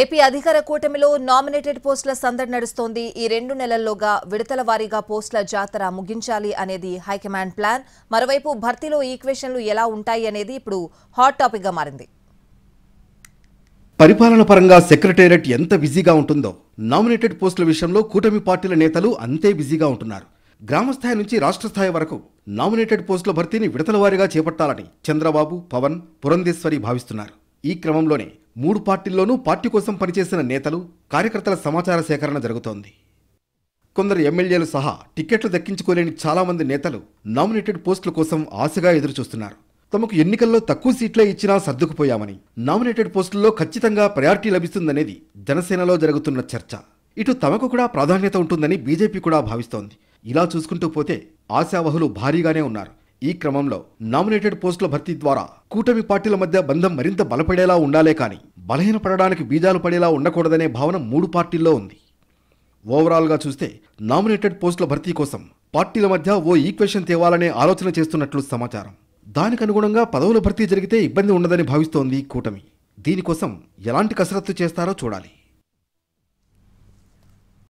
AP అధికార కూటమిలో nominated పోస్టుల సందడి నడుస్తోంది ఈ రెండు నెలల్లోగా విడతల వారీగా పోస్టుల జాతర ముగించాలి అనేది హైకమాండ్ ప్లాన్ మరోవైపు భర్తీలో ఈక్వేషన్లు ఎలా ఉంటాయి అనేది ఇప్పుడు హాట్ టాపిక్గా మారింది పరిపాలన పరంగా సెక్రటేరియట్ ఎంత బిజీగా ఉంటుందో నామినేటెడ్ పోస్టుల విషయంలో కూటమి పార్టీల నేతలు అంతే బిజీగా ఉంటున్నారు గ్రామస్థాయి నుంచి రాష్ట్ర స్థాయి వరకు నామినేటెడ్ పోస్టుల భర్తీని విడతల వారీగా చేపట్టాలని చంద్రబాబు పవన్ పురంధేశ్వరి భావిస్తున్నారు ఈ క్రమంలోనే మూడు పార్టీల్లోనూ పార్టీ కోసం పనిచేసిన నేతలు కార్యకర్తల సమాచార సేకరణ జరుగుతోంది కొందరు ఎమ్మెల్యేలు సహా టికెట్లు దక్కించుకోలేని చాలామంది నేతలు నామినేటెడ్ పోస్టుల కోసం ఆశగా ఎదురుచూస్తున్నారు తమకు ఎన్నికల్లో తక్కువ సీట్లే ఇచ్చినా సర్దుకుపోయామని నామినేటెడ్ పోస్టుల్లో ఖచ్చితంగా ప్రయారిటీ లభిస్తుందనేది జనసేనలో జరుగుతున్న చర్చ ఇటు తమకు కూడా ప్రాధాన్యత ఉంటుందని బీజేపీ కూడా భావిస్తోంది ఇలా చూసుకుంటూ పోతే ఆశావహులు భారీగానే ఉన్నారు ఈ క్రమంలో నామినేటెడ్ పోస్టుల భర్తీ ద్వారా కూటమి పార్టీల మధ్య బంధం మరింత బలపడేలా ఉండాలే కానీ బలహీనపడడానికి బీజాలు పడేలా ఉండకూడదనే భావన మూడు పార్టీల్లో ఉంది ఓవరాల్గా చూస్తే నామినేటెడ్ పోస్టుల భర్తీ కోసం పార్టీల మధ్య ఓ ఈక్వేషన్ తేవాలనే ఆలోచన చేస్తున్నట్లు సమాచారం దానికి అనుగుణంగా పదవుల భర్తీ జరిగితే ఇబ్బంది ఉండదని భావిస్తోంది కూటమి దీనికోసం ఎలాంటి కసరత్తు చేస్తారో చూడాలి